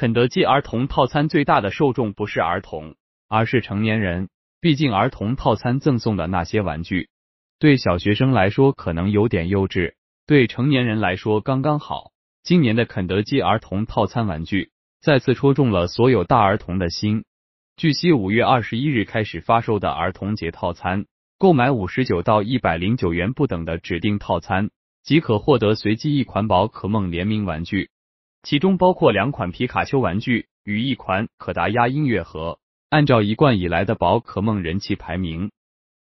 肯德基儿童套餐最大的受众不是儿童，而是成年人。毕竟儿童套餐赠送的那些玩具，对小学生来说可能有点幼稚，对成年人来说刚刚好。今年的肯德基儿童套餐玩具再次戳中了所有大儿童的心。据悉，五月二十一日开始发售的儿童节套餐，购买五十九到一百零九元不等的指定套餐，即可获得随机一款宝可梦联名玩具。其中包括两款皮卡丘玩具与一款可达鸭音乐盒。按照一贯以来的宝可梦人气排名，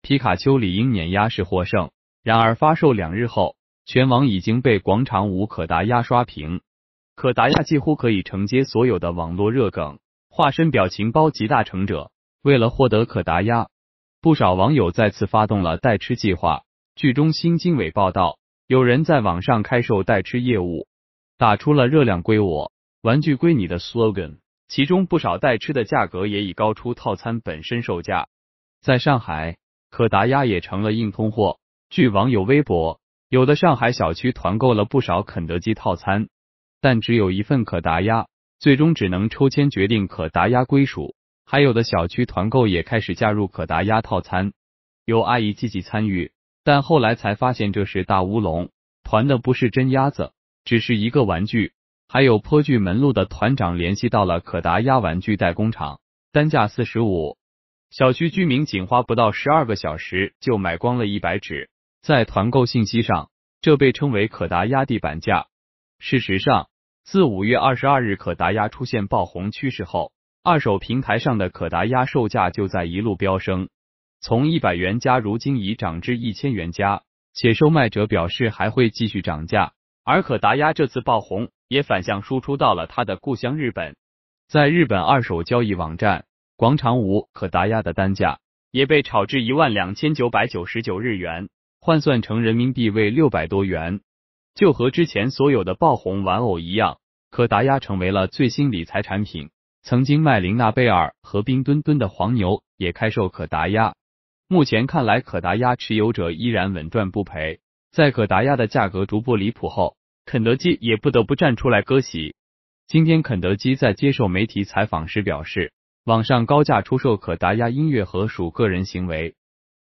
皮卡丘理应碾压式获胜。然而，发售两日后，全网已经被广场舞可达鸭刷屏。可达鸭几乎可以承接所有的网络热梗，化身表情包集大成者。为了获得可达鸭，不少网友再次发动了代吃计划。据中新经纬报道，有人在网上开售代吃业务。打出了“热量归我，玩具归你”的 slogan，其中不少带吃的价格也已高出套餐本身售价。在上海，可达鸭也成了硬通货。据网友微博，有的上海小区团购了不少肯德基套餐，但只有一份可达鸭，最终只能抽签决定可达鸭归属。还有的小区团购也开始加入可达鸭套餐，有阿姨积极参与，但后来才发现这是大乌龙，团的不是真鸭子。只是一个玩具，还有颇具门路的团长联系到了可达鸭玩具代工厂，单价四十五，小区居民仅花不到十二个小时就买光了一百只。在团购信息上，这被称为可达鸭地板价。事实上，自五月二十二日可达鸭出现爆红趋势后，二手平台上的可达鸭售价就在一路飙升，从一百元加，如今已涨至一千元加，且售卖者表示还会继续涨价。而可达鸭这次爆红，也反向输出到了他的故乡日本。在日本二手交易网站广场舞可达鸭的单价也被炒至一万两千九百九十九日元，换算成人民币为六百多元。就和之前所有的爆红玩偶一样，可达鸭成为了最新理财产品。曾经卖玲娜贝尔和冰墩墩的黄牛也开售可达鸭。目前看来，可达鸭持有者依然稳赚不赔。在可达鸭的价格逐步离谱后，肯德基也不得不站出来割席。今天，肯德基在接受媒体采访时表示，网上高价出售可达鸭音乐盒属个人行为，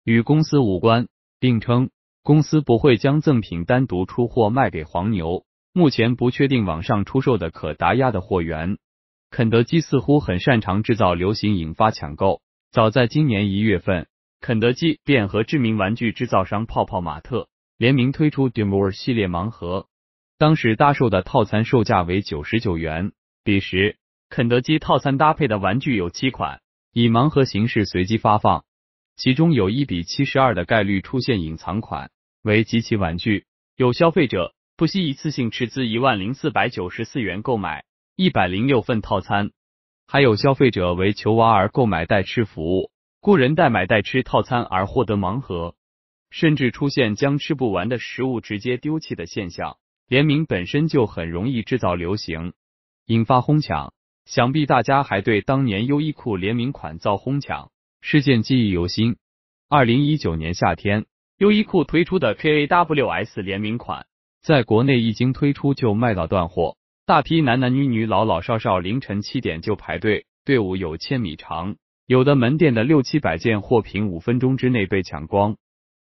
与公司无关，并称公司不会将赠品单独出货卖给黄牛。目前不确定网上出售的可达鸭的货源。肯德基似乎很擅长制造流行，引发抢购。早在今年一月份，肯德基便和知名玩具制造商泡泡玛特联名推出 DIMOR 系列盲盒。当时大售的套餐售价为九十九元，彼时肯德基套餐搭配的玩具有七款，以盲盒形式随机发放，其中有一比七十二的概率出现隐藏款为集齐玩具。有消费者不惜一次性斥资一万零四百九十四元购买一百零六份套餐，还有消费者为求娃儿购买代吃服务，雇人代买代吃套餐而获得盲盒，甚至出现将吃不完的食物直接丢弃的现象。联名本身就很容易制造流行，引发哄抢。想必大家还对当年优衣库联名款造哄抢事件记忆犹新。二零一九年夏天，优衣库推出的 K A W S 联名款在国内一经推出就卖到断货，大批男男女女、老老少少凌晨七点就排队，队伍有千米长，有的门店的六七百件货品五分钟之内被抢光。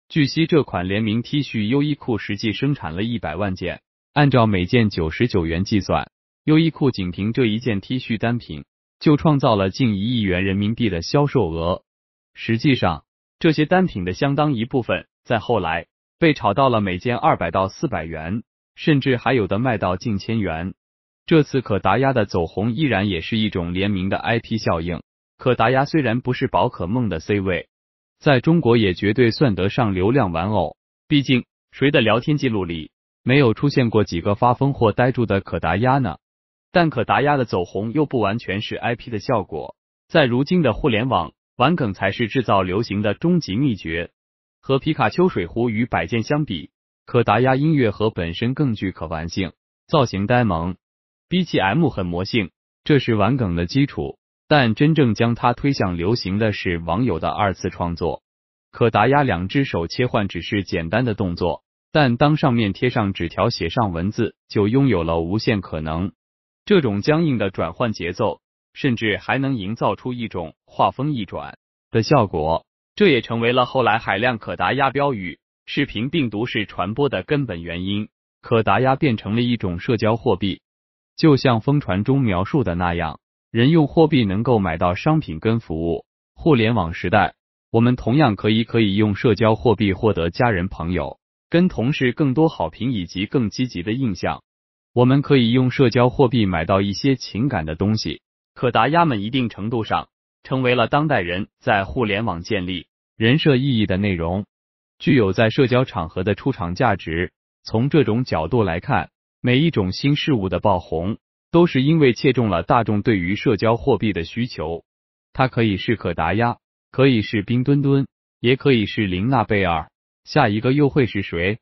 据悉，这款联名 T 恤优衣库实际生产了一百万件。按照每件九十九元计算，优衣库仅凭这一件 T 恤单品就创造了近一亿元人民币的销售额。实际上，这些单品的相当一部分在后来被炒到了每件二百到四百元，甚至还有的卖到近千元。这次可达鸭的走红依然也是一种联名的 IP 效应。可达鸭虽然不是宝可梦的 C 位，在中国也绝对算得上流量玩偶。毕竟，谁的聊天记录里？没有出现过几个发疯或呆住的可达鸭呢，但可达鸭的走红又不完全是 IP 的效果，在如今的互联网，玩梗才是制造流行的终极秘诀。和皮卡丘、水壶与摆件相比，可达鸭音乐盒本身更具可玩性，造型呆萌，BGM 很魔性，这是玩梗的基础。但真正将它推向流行的是网友的二次创作。可达鸭两只手切换只是简单的动作。但当上面贴上纸条，写上文字，就拥有了无限可能。这种僵硬的转换节奏，甚至还能营造出一种画风一转的效果。这也成为了后来海量可达鸭标语视频病毒式传播的根本原因。可达鸭变成了一种社交货币，就像疯传中描述的那样，人用货币能够买到商品跟服务。互联网时代，我们同样可以可以用社交货币获得家人朋友。跟同事更多好评以及更积极的印象，我们可以用社交货币买到一些情感的东西。可达鸭们一定程度上成为了当代人在互联网建立人设意义的内容，具有在社交场合的出场价值。从这种角度来看，每一种新事物的爆红，都是因为切中了大众对于社交货币的需求。它可以是可达鸭，可以是冰墩墩，也可以是林娜贝尔。下一个又会是谁？